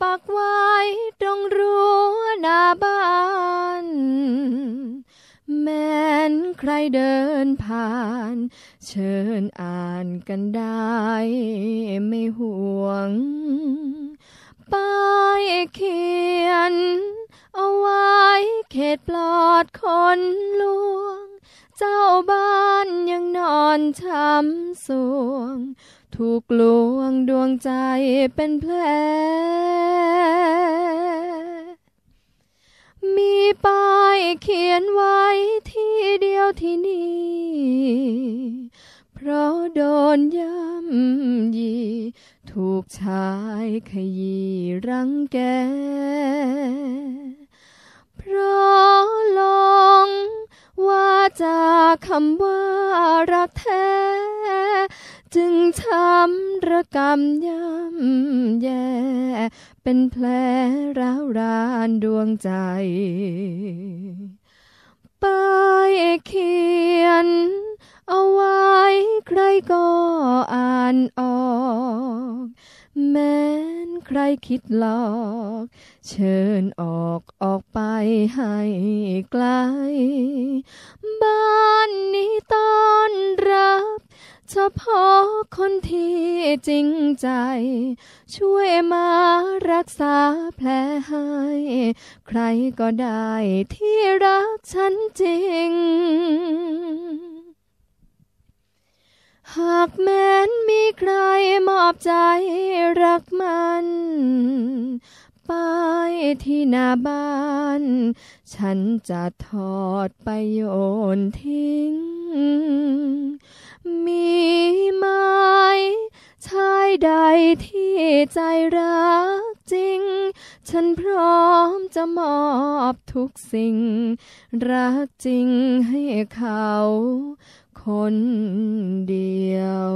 ปักไว้ตรงรั้วหน้าบ้าน แม้นใครเดินผ่าน เชิญอ่านกันได้ไม่ห่วง ป้ายเขียน เอาไว้เขตปลอดคนลวงเจ้าบ้านยังนอนช้ำสวงถูกลวงดวงใจเป็นแผลมีป้ายเขียนไว้ที่เดียวที่นี่เพราะโดนย่ำยี ถูกชายขยี้รังแก เพราะคำว่ารักแท้ จึงช้ำระกมย่ำแย่เป็นแผลร้าวรานดวงใจป้ายเขียนเอาไว้ใครก็อ่านออก แม้นใครคิดหลอก เชิญออกออกไปให้ไกลบ้าันนี้ต้อนรับเฉพาะคนที่จริงใจ ช่วยมารักษาแผลให้ ใครก็ได้ที่รักฉันจริง หากแม้นมีใครมอบใจรักมันไปที่หน้าบ้านฉันจะทอดไปโยนทิ้ง มีไหมชายใดที่ใจรักจริง ฉันพร้อมจะมอบทุกสิ่ง รักจริงให้เขาคนเดียว